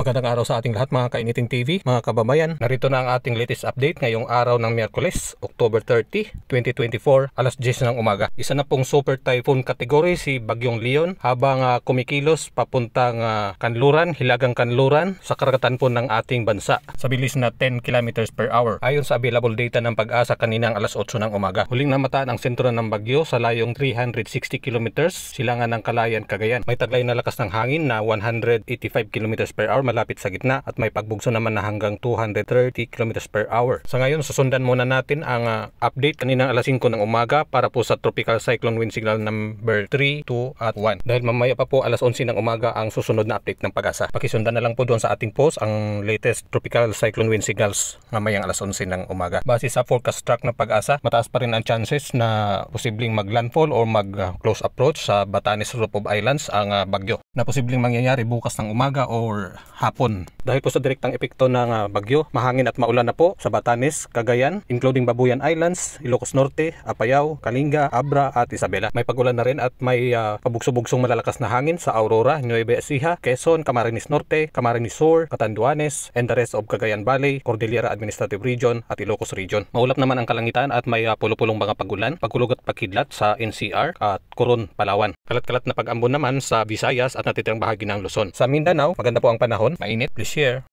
Magandang araw sa ating lahat mga kainiting TV, mga kababayan. Narito na ang ating latest update ngayong araw ng Miyerkules, October 30, 2024, alas 10 ng umaga. Isa na pong super typhoon category si Bagyong Leon habang uh, kumikilos papuntang uh, Kanluran, Hilagang Kanluran sa karagatan po ng ating bansa sa bilis na 10 kilometers per hour. Ayon sa available data ng pag-asa kaninang alas 8 ng umaga. Huling namataan ang sentro ng bagyo sa layong 360 kilometers silangan ng Kalayan, Cagayan. May taglay na lakas ng hangin na 185 kilometers per hour malapit sa gitna at may pagbugso naman na hanggang 230 km per hour. Sa ngayon, susundan muna natin ang uh, update kaninang alas 5 ng umaga para po sa Tropical Cyclone Wind Signal number 3, 2 at 1. Dahil mamaya pa po alas 11 ng umaga ang susunod na update ng pag-asa. Pakisundan na lang po doon sa ating post ang latest Tropical Cyclone Wind Signals mamayang alas 11 ng umaga. Base sa forecast track ng pag-asa, mataas pa rin ang chances na posibleng maglandfall or mag-close approach sa Batanes Group of Islands ang uh, bagyo na posibleng mangyayari bukas ng umaga or hapon. Dahil po sa direktang epekto ng ah, bagyo, mahangin at maulan na po sa Batanes, Cagayan, including Babuyan Islands, Ilocos Norte, Apayao, Kalinga, Abra at Isabela. May pagulan na rin at may uh, ah, pabugso-bugsong malalakas na hangin sa Aurora, Nueva Ecija, Quezon, Camarines Norte, Camarines Sur, Catanduanes, and the rest of Cagayan Valley, Cordillera Administrative Region at Ilocos Region. Maulap naman ang kalangitan at may uh, pulupulong mga pagulan, pagulog at pagkidlat sa NCR at Coron, Palawan. Kalat-kalat na pag-ambon naman sa Visayas at natitirang bahagi ng Luzon. Sa Mindanao, maganda po ang panahon Hapon, mainit, to share.